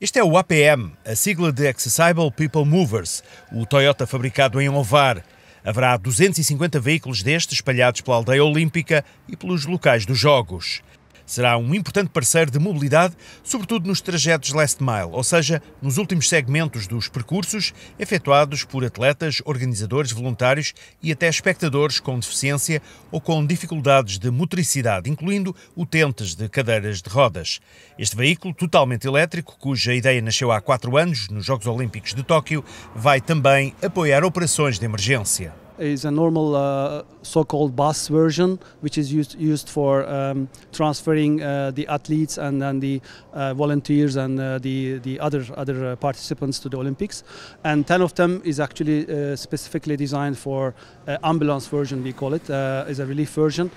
Este é o APM, a sigla de Accessible People Movers, o Toyota fabricado em Ovar. Haverá 250 veículos destes espalhados pela aldeia olímpica e pelos locais dos Jogos será um importante parceiro de mobilidade, sobretudo nos trajetos last mile, ou seja, nos últimos segmentos dos percursos efetuados por atletas, organizadores, voluntários e até espectadores com deficiência ou com dificuldades de motricidade, incluindo utentes de cadeiras de rodas. Este veículo totalmente elétrico, cuja ideia nasceu há quatro anos nos Jogos Olímpicos de Tóquio, vai também apoiar operações de emergência. is a normal uh, so-called bus version, which is used used for um, transferring uh, the athletes and, then the uh, volunteers and uh, the the other other uh, participants to the Olympics. And ten of them is actually uh, specifically designed for ambulance version. We call it is a relief version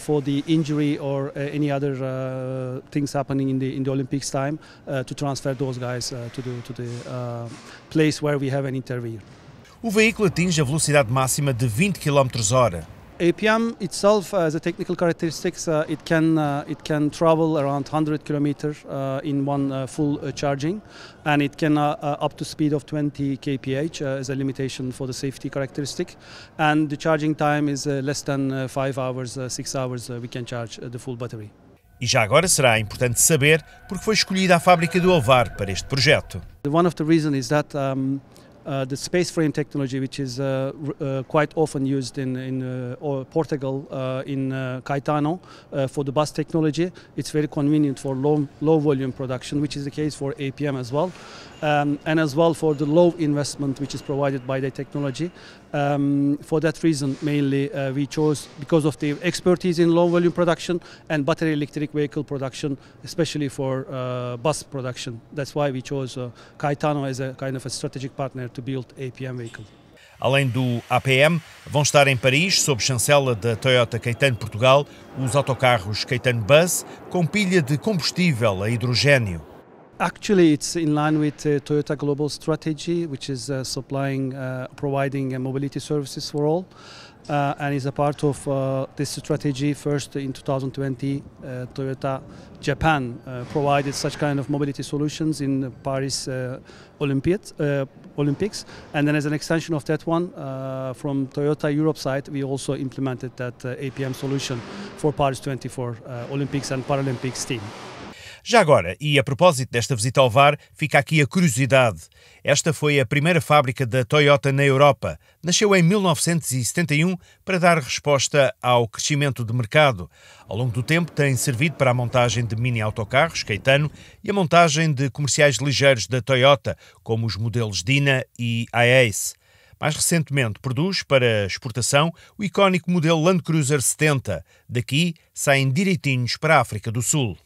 for the injury or any other things happening in the in the Olympics time to transfer those guys to the to the place where we have an interview. o veículo atinge a velocidade máxima de 20 km hora. APM itself, as a technical characteristics, uh, it can uh, it can travel around 100 km uh, in one uh, full uh, charging, and it can uh, up to speed of 20 kph as a limitation for the safety characteristic, and the charging time is less than five hours, six hours. we can charge the full battery. E já agora será importante saber porque foi escolhida a fábrica do Alvar para este projeto. One of the reason is that um, uh, the space frame technology, which is uh, uh, quite often used in, in uh, Portugal uh, in uh, Caetano for the bus technology. It's very convenient for low, low volume production, which is the case for APM as well, um, and as well for the low investment which is provided by the technology. Um, for that reason, mainly we chose because of the expertise in low volume production and battery electric vehicle production, especially for bus production. That's why we chose Caetano as a kind of a strategic partner to build APM vehicle. Além do APM, vão estar em Paris, sob chancela da Toyota Caetano Portugal, os autocarros Caetano Bus com pilha de combustível a hidrogênio. Actually, it's in line with uh, Toyota global strategy, which is uh, supplying, uh, providing uh, mobility services for all, uh, and is a part of uh, this strategy. First, in 2020, uh, Toyota Japan uh, provided such kind of mobility solutions in Paris uh, Olympiad. Uh, Olympics. And then as an extension of that one, uh, from Toyota Europe side, we also implemented that uh, APM solution for Paris 24 uh, Olympics and Paralympics team. Já agora, e a propósito desta visita ao VAR, fica aqui a curiosidade. Esta foi a primeira fábrica da Toyota na Europa. Nasceu em 1971 para dar resposta ao crescimento de mercado. Ao longo do tempo, tem servido para a montagem de mini autocarros, Caetano, e a montagem de comerciais ligeiros da Toyota, como os modelos Dina e Ace. Mais recentemente, produz para exportação o icónico modelo Land Cruiser 70. Daqui saem direitinhos para a África do Sul.